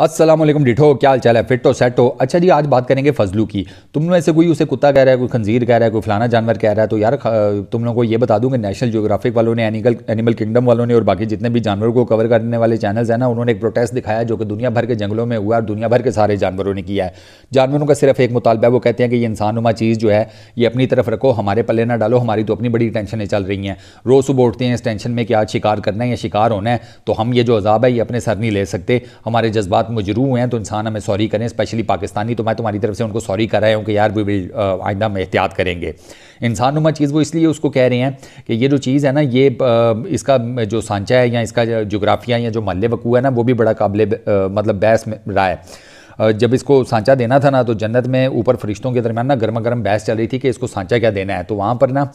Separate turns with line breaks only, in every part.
असलम डिठो क्या हाल चाल है फिट हो सेट हो अच्छा जी आज बात करेंगे फजलू की तुम लोग ऐसे कोई उसे कुत्ता कह रहा है कोई खंजीर कह रहा है कोई फलाना जानवर कह रहा है तो यार तुम लोगों को ये बता दूं कि नेशनल ज्योग्राफिक वालों ने एनिकल एनिमल किंगडम वालों ने और बाकी जितने भी जानवरों को कवर करने वाले चैनल्स हैं ना उन्होंने एक प्रोटेस्ट दिखाया जो कि दुनिया भर के जंगलों में हुआ और दुनिया भर के सारे जानवरों ने किया है जानवरों का सिर्फ एक मुतालबा है वो कहते हैं कि ये इंसानुमा चीज़ जो है ये अपनी तरफ रखो हमारे पल्ले ना डालो हमारी तो अपनी बड़ी टेंशनें चल रही हैं रोज़ सुबह उठते हैं इस टेंशन में कि आज शिकार करना है या शिकार होना है तो हम ये जो अजाब है ये अपने सर नहीं ले सकते हमारे जज्बात आप मजरू हैं तो इंसान हमें सॉरी करें स्पेशली पाकिस्तानी तो मैं तुम्हारी तरफ से उनको सॉरी कर रहा हूँ कि यार वी विल uh, आइंदा में एहतियात करेंगे इंसान नुमा चीज़ वो इसलिए उसको कह रहे हैं कि ये जो चीज़ है ना ये uh, इसका जो सांचा है या इसका जोग्राफिया या जो मल्ले वकू है ना वो भी बड़ा काबिल uh, मतलब बहस में रहा है जब इसको सांचा देना था ना तो जन्नत में ऊपर फरिश्तों के दरमियान ना गर्मा गर्म बहस चल रही थी कि इसको सांचा क्या देना है तो वहाँ पर ना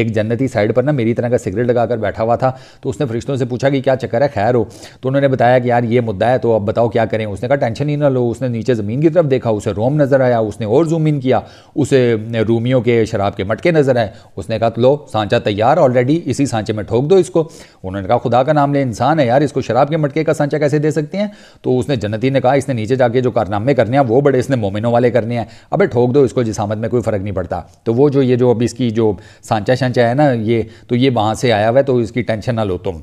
एक जन्नती साइड पर ना मेरी तरह का सिगरेट लगाकर बैठा हुआ था तो उसने फरिश्तों से पूछा कि क्या चक्कर है खैर हो तो उन्होंने बताया कि यार ये मुद्दा है तो अब बताओ क्या करें उसने कहा टेंशन ही ना लो उसने नीचे ज़मीन की तरफ देखा उसे रोम नज़र आया उसने और जूम इन किया उसे रूमियों के शराब के मटके नज़र आए उसने कहा लो सांचा तैयार ऑलरेडी इसी सांचे में ठोक दो इसको उन्होंने कहा खुदा का नाम ले इंसान है यार इसको शराब के मटके का सांचा कैसे दे सकते हैं तो उसने जन्नती ने कहा इसने नीचे जाके जो कर कारनामे करने हैं वो बड़े इसने मोमिनों वाले करने हैं अबे ठोक दो इसको जिसामत में कोई फ़र्क नहीं पड़ता तो वो जो ये जो अभी इसकी जो सांचा शांचा है ना ये तो ये वहाँ से आया हुआ है तो इसकी टेंशन ना लो तुम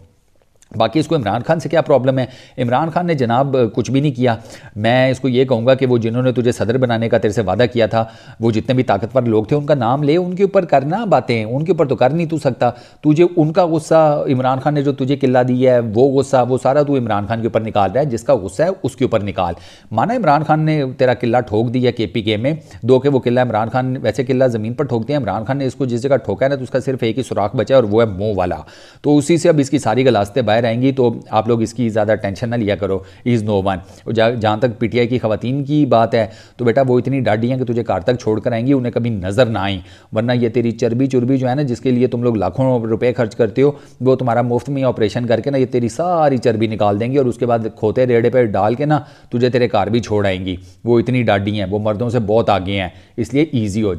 बाकी इसको इमरान खान से क्या प्रॉब्लम है इमरान खान ने जनाब कुछ भी नहीं किया मैं इसको ये कहूँगा कि वो जिन्होंने तुझे सदर बनाने का तेरे से वादा किया था वो जितने भी ताकतवर लोग थे उनका नाम ले उनके ऊपर करना बातें उनके ऊपर तो कर नहीं तू सकता तुझे उनका गुस्सा इमरान खान ने जो तुझे किला दी है वो गुस्सा वो सारा तू इमरान खान के ऊपर निकाल रहा है जिसका गुस्सा है उसके ऊपर निकाल माना इमरान खान ने तेरा किला ठोक दिया के पी के में दो के वो किला इमरान खान वैसे किला ज़मीन पर ठोक दिया इमरान खान ने इसको जिस जगह ठोका है ना तो उसका सिर्फ एक ही सुराख बचा और वो है मुँह वाला तो उसी से अब इसकी सारी गलास्तें बाहर बाहर आएंगी तो आप लोग इसकी ज़्यादा टेंशन ना लिया करो इज़ नो वन जहाँ तक पी की खातन की बात है तो बेटा वो इतनी डाडी हैं कि तुझे कार तक छोड़ कर आएंगी उन्हें कभी नज़र ना आई वरना ये तेरी चर्बी चुरबी जो है ना जिसके लिए तुम लोग लाखों रुपये खर्च करते हो वो तुम्हारा मुफ्त में ऑपरेशन करके ना ये तेरी सारी चर्बी निकाल देंगी और उसके बाद खोते रेड़े पर डाल के ना तुझे तेरे कार भी छोड़ आएंगी वो इतनी डाडी हैं वो मर्दों से बहुत आगे हैं इसलिए ईजी हो